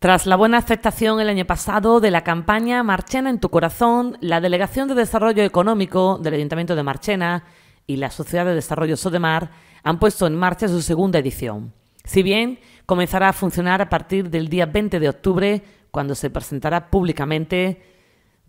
Tras la buena aceptación el año pasado de la campaña Marchena en tu corazón, la Delegación de Desarrollo Económico del Ayuntamiento de Marchena y la Sociedad de Desarrollo Sodemar han puesto en marcha su segunda edición. Si bien comenzará a funcionar a partir del día 20 de octubre, cuando se presentará públicamente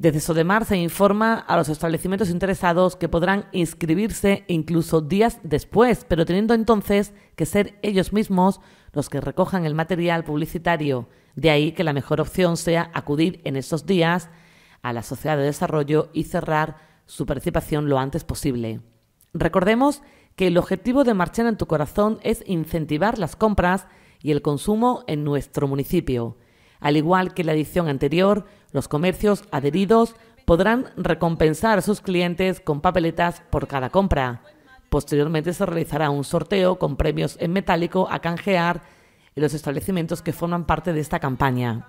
desde Sodemar se informa a los establecimientos interesados que podrán inscribirse incluso días después, pero teniendo entonces que ser ellos mismos los que recojan el material publicitario. De ahí que la mejor opción sea acudir en esos días a la sociedad de desarrollo y cerrar su participación lo antes posible. Recordemos que el objetivo de Marchena en tu corazón es incentivar las compras y el consumo en nuestro municipio. Al igual que la edición anterior, los comercios adheridos podrán recompensar a sus clientes con papeletas por cada compra. Posteriormente se realizará un sorteo con premios en metálico a canjear en los establecimientos que forman parte de esta campaña.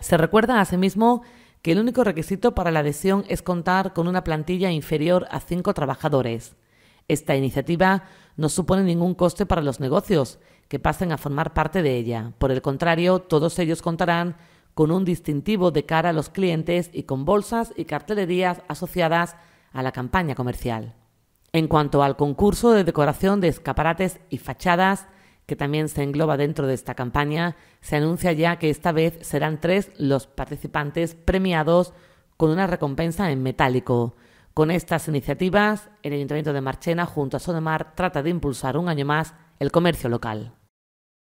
Se recuerda asimismo que el único requisito para la adhesión es contar con una plantilla inferior a cinco trabajadores. Esta iniciativa no supone ningún coste para los negocios que pasen a formar parte de ella. Por el contrario, todos ellos contarán con un distintivo de cara a los clientes y con bolsas y cartelerías asociadas a la campaña comercial. En cuanto al concurso de decoración de escaparates y fachadas, que también se engloba dentro de esta campaña, se anuncia ya que esta vez serán tres los participantes premiados con una recompensa en metálico. Con estas iniciativas, el Ayuntamiento de Marchena, junto a Sodemar, trata de impulsar un año más el comercio local.